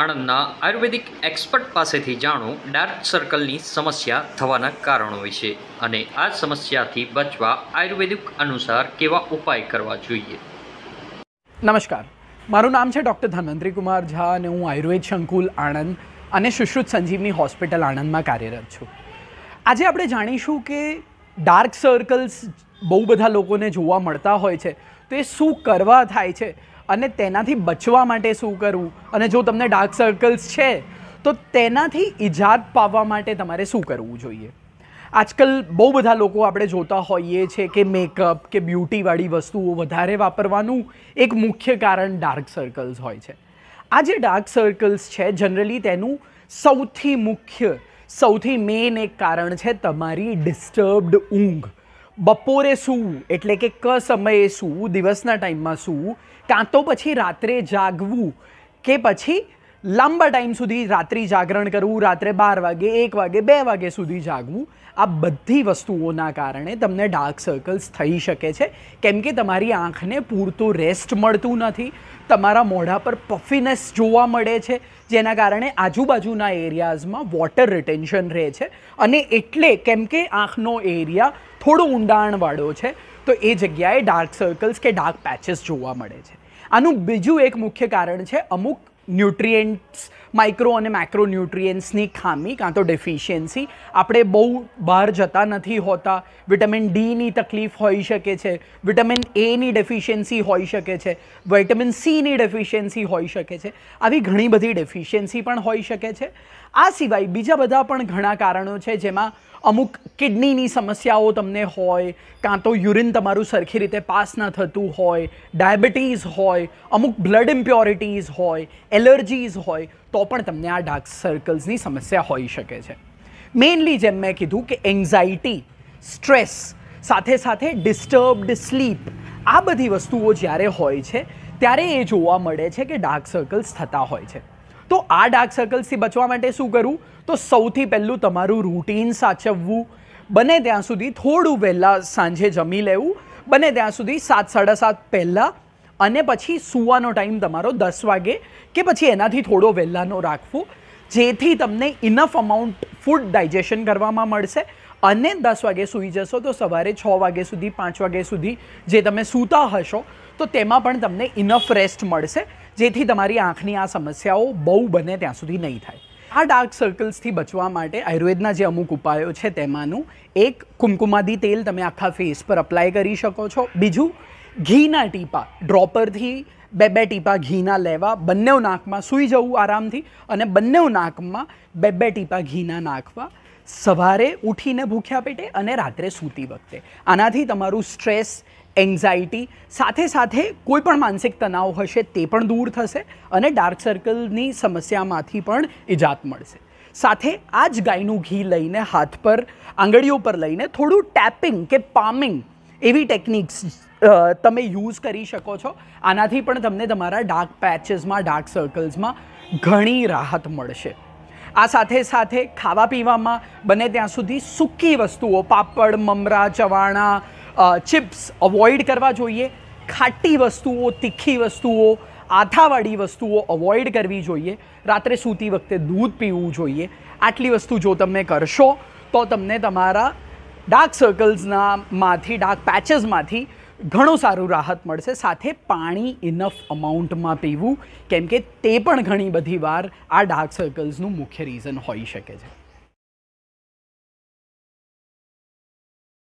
આણંદના આયુર્વેદિક expert પાસેથી જાણો dark સર્કલની સમસ્યા થવાના કારણો વિશે અને આ સમસ્યાથી બચવા આયુર્વેદિક અનુસાર કેવા ઉપાય કરવા જોઈએ નમસ્કાર મારું નામ છે ડૉક્ટર ધન્વંતરી કુમાર ઝા અને હું આયુર્વેદ સંકુલ આણંદ અને સુશ્રુત સંજીવની હોસ્પિટલ આણંદમાં કાર્યરત છું આજે આપણે જાણીશું કે ડાર્ક સર્કલ્સ બહુ બધા લોકોને જોવા મળતા હોય છે તો એ શું કરવા થાય છે અને તેનાથી બચવા માટે શું કરવું અને જો તમને ડાર્ક સર્કલ્સ છે તો તેનાથી ઇજાદ પાવવા માટે તમારે શું કરવું જોઈએ આજકાલ બહુ બધા લોકો આપણે જોતા હોઈએ છીએ કે મેકઅપ કે બ્યુટીવાળી વસ્તુઓ વધારે વાપરવાનું એક મુખ્ય કારણ ડાર્ક સર્કલ્સ હોય છે આ જે ડાર્ક સર્કલ્સ છે જનરલી તેનું સૌથી મુખ્ય સૌથી મેઇન એક કારણ છે તમારી ડિસ્ટર્બ્ડ ઊંઘ બપોરે શું એટલે કે ક સમયે સૂવું દિવસના ટાઈમમાં શું કાં તો પછી રાત્રે જાગવું કે પછી લાંબા ટાઈમ સુધી રાત્રિ જાગરણ કરવું રાત્રે બાર વાગે એક વાગે બે વાગે સુધી જાગવું આ બધી વસ્તુઓના કારણે તમને ડાર્ક સર્કલ્સ થઈ શકે છે કેમ કે તમારી આંખને પૂરતો રેસ્ટ મળતું નથી તમારા મોઢા પર પફીનેસ જોવા મળે છે જેના કારણે આજુબાજુના એરિયાઝમાં વોટર રિટેન્શન રહે છે અને એટલે કેમ કે આંખનો એરિયા થોડો ઊંડાણવાળો છે તો એ જગ્યાએ ડાર્ક સર્કલ્સ કે ડાર્ક પેચેસ જોવા મળે છે આનું બીજું એક મુખ્ય કારણ છે અમુક ન્યુટ્રિયન્ટ્સ માઇક્રો અને માઇક્રો ન્યુટ્રિયન્ટ્સની ખામી કાં તો ડેફિશિયન્સી આપણે બહુ બહાર જતા નથી હોતા વિટામિન ડીની તકલીફ હોઈ શકે છે વિટામિન એની ડેફિશિયન્સી હોઈ શકે છે વિટામિન સીની ડેફિશિયન્સી હોઈ શકે છે આવી ઘણી બધી ડેફિશિયન્સી પણ હોઈ શકે છે આ સિવાય બીજા બધા પણ ઘણા કારણો છે જેમાં અમુક કિડનીની સમસ્યાઓ તમને હોય કાં તો યુરિન તમારું સરખી રીતે પાસ ન થતું હોય ડાયાબિટીસ હોય અમુક બ્લડ ઇમ્પ્યોરિટીઝ હોય એલર્જીઝ હોય તો પણ તમને આ ડાર્ક સર્કલ્સની સમસ્યા હોઈ શકે છે મેઇનલી જેમ મેં કીધું કે એન્ઝાઇટી સ્ટ્રેસ સાથે સાથે ડિસ્ટર્બડ સ્લીપ આ બધી વસ્તુઓ જ્યારે હોય છે ત્યારે એ જોવા મળે છે કે ડાર્ક સર્કલ્સ થતા હોય છે તો આ ડાર્ક સર્કલ્સથી બચવા માટે શું કરવું તો સૌથી પહેલું તમારું રૂટીન સાચવવું બને ત્યાં સુધી થોડું વહેલાં સાંજે જમી લેવું બને ત્યાં સુધી સાત સાડા સાત પહેલાં અને પછી સૂવાનો ટાઈમ તમારો દસ વાગે કે પછી એનાથી થોડો વહેલાનો રાખવું જેથી તમને ઇનફ અમાઉન્ટ ફૂડ ડાયજેશન કરવામાં મળશે અને દસ વાગે સૂઈ જશો તો સવારે છ વાગે સુધી પાંચ વાગે સુધી જે તમે સૂતા હશો તો તેમાં પણ તમને ઇનફ રેસ્ટ મળશે જેથી તમારી આંખની આ સમસ્યાઓ બહુ બને ત્યાં સુધી નહીં થાય આ ડાર્ક સર્કલ્સથી બચવા માટે આયુર્વેદના જે અમુક ઉપાયો છે તેમાંનું એક કુમકુમાદી તેલ તમે આખા ફેસ પર અપ્લાય કરી શકો છો બીજું ઘીના ટીપા ડ્રોપરથી બે બે ટીપા ઘીના લેવા બંને નાકમાં સૂઈ જવું આરામથી અને બંને નાકમાં બે બે ટીપા ઘીના નાખવા સવારે ઊઠીને ભૂખ્યા પેટે અને રાત્રે સૂતી વખતે આનાથી તમારું સ્ટ્રેસ એન્ઝાઇટી સાથે સાથે કોઈ પણ માનસિક તણાવ હશે તે પણ દૂર થશે અને ડાર્ક સર્કલની સમસ્યામાંથી પણ ઇજાત મળશે સાથે આ જ ગાયનું ઘી લઈને હાથ પર આંગળીઓ પર લઈને થોડું ટેપિંગ કે પામિંગ એવી ટેકનિક્સ તમે યુઝ કરી શકો છો આનાથી પણ તમને તમારા ડાર્ક પેચીસમાં ડાર્ક સર્કલ્સમાં ઘણી રાહત મળશે આ સાથે સાથે ખાવા પીવામાં બને ત્યાં સુધી સૂકી વસ્તુઓ પાપડ મમરા ચવાણા ચિપ્સ અવોઇડ કરવા જોઈએ ખાટી વસ્તુઓ તીખી વસ્તુઓ આથાવાળી વસ્તુઓ અવોઇડ કરવી જોઈએ રાત્રે સૂતી વખતે દૂધ પીવું જોઈએ આટલી વસ્તુ જો તમે કરશો તો તમને તમારા ડાર્ક સર્કલ્સના માંથી ડાર્ક પેચીસમાંથી ઘણું સારું રાહત મળશે સાથે પાણી ઇનફ અમાઉન્ટમાં પીવું કેમ કે તે પણ ઘણી બધી વાર આ ડાર્ક સર્કલ્સનું મુખ્ય રીઝન હોઈ શકે છે